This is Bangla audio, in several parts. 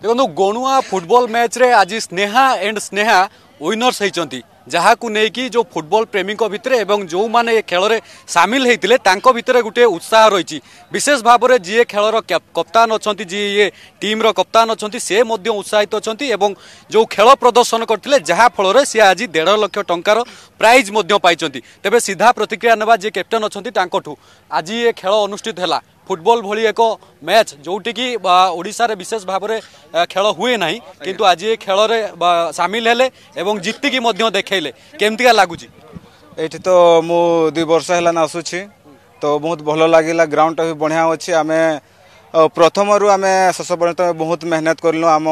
দেখুন গণুয়া ফুটবল ম্যাচে আজ স্নেহা এন্ড স্নেহা উইনর্স হয়েছেন যাহাকু নেই যে ফুটবল প্রেমীক ভিতরে এবং যে এ খেলার সামিল হয়েছিল তাঙ্ক ভিতরে গোটে উৎসাহ রয়েছে বিশেষ ভাবে যিয়ে খেলার কপ্তান অনেক যিয়ে টিম্র কপ্তান অনেক সে মধ্যে উৎসাহিত অনেক এবং যে খেল প্রদর্শন করলে যা ফলরে সে আজ দেড় লক্ষ টঙ্কার প্রাইজ মধ্যে পাইছেন তবে সিধা প্রতিক্রিয়া নেওয়া যে ক্যাপ্টেন অনেক তাঁকু আজ এ খেল অনুষ্ঠিত হল ফুটবল ভি এক ম্যাচ যেটিকি ওড়শার বিশেষ ভাবে খেল হুয়ে না কিন্তু আজ এ খেলরে সামিল হলে এবং জিতিকি দেখাইলে কেমতিকা লাগুচি ଏଇଠି ତ ମୁଁ ଦୁଇ ବର୍ଷ ହେଲାନ ଆସୁଛି ତ ବହୁତ ଭଲ ଲାଗିଲା ଗ୍ରାଉଣ୍ଡଟା ବି ବଢ଼ିଆ ଅଛି ଆମେ ପ୍ରଥମରୁ ଆମେ ଶେଷ ପର୍ଯ୍ୟନ୍ତ ବହୁତ ମେହନତ କରିଲୁ ଆମ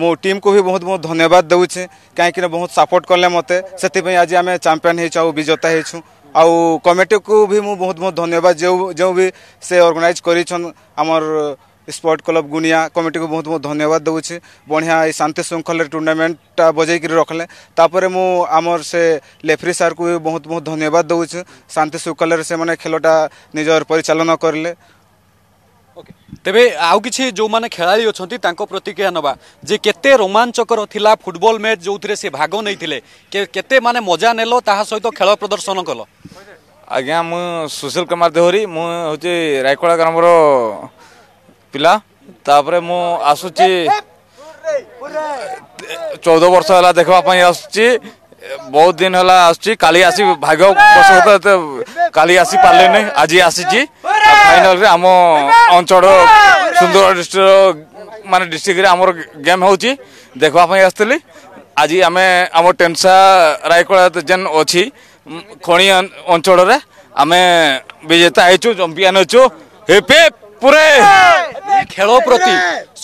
ମୋ ଟିମ୍କୁ ବି ବହୁତ ବହୁତ ଧନ୍ୟବାଦ ଦେଉଛି କାହିଁକିନା ବହୁତ ସପୋର୍ଟ କଲେ ମୋତେ ସେଥିପାଇଁ ଆଜି ଆମେ ଚାମ୍ପିଅନ୍ ହେଇଛୁ ଆଉ ବିଜେତା ହେଇଛୁ ଆଉ କମିଟିକୁ ବି ମୁଁ ବହୁତ ବହୁତ ଧନ୍ୟବାଦ ଯେଉଁ ଯେଉଁ ବି ସେ ଅର୍ଗାନାଇଜ୍ କରିଛନ୍ ଆମର ସ୍ପୋର୍ଟ କ୍ଲବ୍ ଗୁନିଆ କମିଟିକୁ ବହୁତ ବହୁତ ଧନ୍ୟବାଦ ଦେଉଛି ବଢ଼ିଆ ଏଇ ଶାନ୍ତି ଶୃଙ୍ଖଳାରେ ଟୁର୍ଣ୍ଣାମେଣ୍ଟଟା ବଜେଇକିରି ରଖିଲେ ତାପରେ ମୁଁ ଆମର ସେ ଲେଫ୍ରି ସାର୍କୁ ବି ବହୁତ ବହୁତ ଧନ୍ୟବାଦ ଦେଉଛି ଶାନ୍ତି ଶୃଙ୍ଖଳାରେ ସେମାନେ ଖେଳଟା ନିଜର ପରିଚାଳନା କରିଲେ ତେବେ ଆଉ କିଛି ଯେଉଁମାନେ ଖେଳାଳି ଅଛନ୍ତି ତାଙ୍କ ପ୍ରତିକ୍ରିୟା ନେବା ଯେ କେତେ ରୋମାଞ୍ଚକର ଥିଲା ଫୁଟବଲ ମ୍ୟାଚ୍ ଯେଉଁଥିରେ ସେ ଭାଗ ନେଇଥିଲେ କେତେ ମାନେ ମଜା ନେଲ ତାହା ସହିତ ଖେଳ ପ୍ରଦର୍ଶନ କଲ ଆଜ୍ଞା ମୁଁ ସୁଶୀଲ କୁମାର ଦେହୁରୀ ମୁଁ ହେଉଛି ରାୟକଳା ଗ୍ରାମର ପିଲା ତାପରେ ମୁଁ ଆସୁଛି ଚଉଦ ବର୍ଷ ହେଲା ଦେଖିବା ପାଇଁ ଆସୁଛି ବହୁତ ଦିନ ହେଲା ଆସୁଛି କାଲି ଆସି ଭାଗ୍ୟ କାଲି ଆସିପାରିଲିନି ଆଜି ଆସିଛି ফাইনালরে আম অঞ্চল সুন্দরগড় ডিস্ট্রিক্ট মানে ডিস্ট্রিক্টরে আমার গেম হচ্ছে দেখা আসলি আজি আমি আমার টেনসা রায়কড়া যেন অছি খনি অঞ্চলরে আমি বিজেতা হয়েছু চম্পিয়ান হয়েছু হেপ হেপ পুরে খেল প্রতি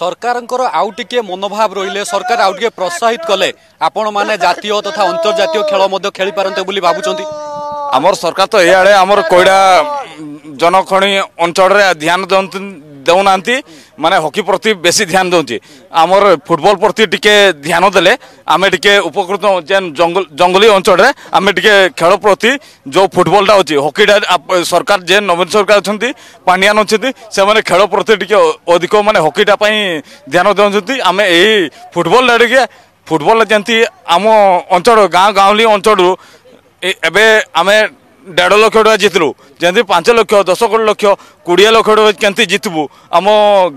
সরকারঙ্কর আউ টিকে মনোভাব রইলে সরকার আউ টিকে প্রোৎসাহিত কলে আপন মানে জাতীয় তথা আন্তর্জাতীয় খেল মধ্য খেলি পারন্তে বলি ভাবুচন্তি আমার সরকার তো ইয়াড়ে আমার কইডা ଜନଖଣି ଅଞ୍ଚଳରେ ଧ୍ୟାନ ଦେଉନାହାନ୍ତି ମାନେ ହକି ପ୍ରତି ବେଶୀ ଧ୍ୟାନ ଦେଉଛି ଆମର ଫୁଟବଲ ପ୍ରତି ଟିକେ ଧ୍ୟାନ ଦେଲେ ଆମେ ଟିକେ ଉପକୃତ ଯେନ୍ ଜଙ୍ଗଲି ଅଞ୍ଚଳରେ ଆମେ ଟିକେ ଖେଳ ପ୍ରତି ଯେଉଁ ଫୁଟବଲଟା ଅଛି ହକିଟା ସରକାର ଯେନ୍ ନବୀନ ସରକାର ଅଛନ୍ତି ପାଣ୍ଡିଆନ ଅଛନ୍ତି ସେମାନେ ଖେଳ ପ୍ରତି ଟିକେ ଅଧିକ ମାନେ ହକିଟା ପାଇଁ ଧ୍ୟାନ ଦେଉଛନ୍ତି ଆମେ ଏଇ ଫୁଟବଲଟା ଟିକେ ଫୁଟବଲ ଯେମିତି ଆମ ଅଞ୍ଚଳ ଗାଁ ଗାଉଁଲି ଅଞ୍ଚଳରୁ ଏବେ ଆମେ দেড় লক্ষ টাকা জিতলু যেমনি পাঁচ লক্ষ দশ লক্ষ কোড়িয়ে লক্ষ টাকা কেমতি জিতবু আম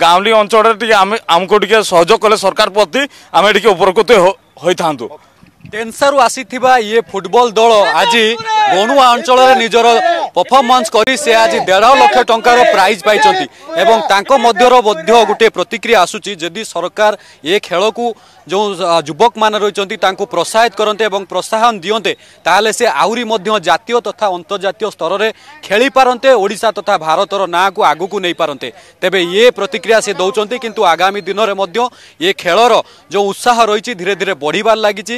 গাঁলি অঞ্চলের টিকি আমি আমি টিকি সহযোগ কলে সরকার প্রতি আমি টিকি উপকৃত হয়ে থাকে ଡେନ୍ସାରୁ ଆସିଥିବା ଇଏ ଫୁଟବଲ ଦଳ ଆଜି ଗଣୁଆ ଅଞ୍ଚଳରେ ନିଜର ପରଫର୍ମାନ୍ସ କରି ସେ ଆଜି ଦେଢ଼ ଲକ୍ଷ ଟଙ୍କାର ପ୍ରାଇଜ୍ ପାଇଛନ୍ତି ଏବଂ ତାଙ୍କ ମଧ୍ୟର ମଧ୍ୟ ଗୋଟିଏ ପ୍ରତିକ୍ରିୟା ଆସୁଛି ଯଦି ସରକାର ଏ ଖେଳକୁ ଯେଉଁ ଯୁବକମାନେ ରହିଛନ୍ତି ତାଙ୍କୁ ପ୍ରୋତ୍ସାହିତ କରନ୍ତେ ଏବଂ ପ୍ରୋତ୍ସାହନ ଦିଅନ୍ତେ ତାହେଲେ ସେ ଆହୁରି ମଧ୍ୟ ଜାତୀୟ ତଥା ଅନ୍ତର୍ଜାତୀୟ ସ୍ତରରେ ଖେଳିପାରନ୍ତେ ଓଡ଼ିଶା ତଥା ଭାରତର ନାଁକୁ ଆଗକୁ ନେଇପାରନ୍ତେ ତେବେ ଇଏ ପ୍ରତିକ୍ରିୟା ସେ ଦେଉଛନ୍ତି କିନ୍ତୁ ଆଗାମୀ ଦିନରେ ମଧ୍ୟ ଏ ଖେଳର ଯେଉଁ ଉତ୍ସାହ ରହିଛି ଧୀରେ ଧୀରେ ବଢ଼ିବାର ଲାଗିଛି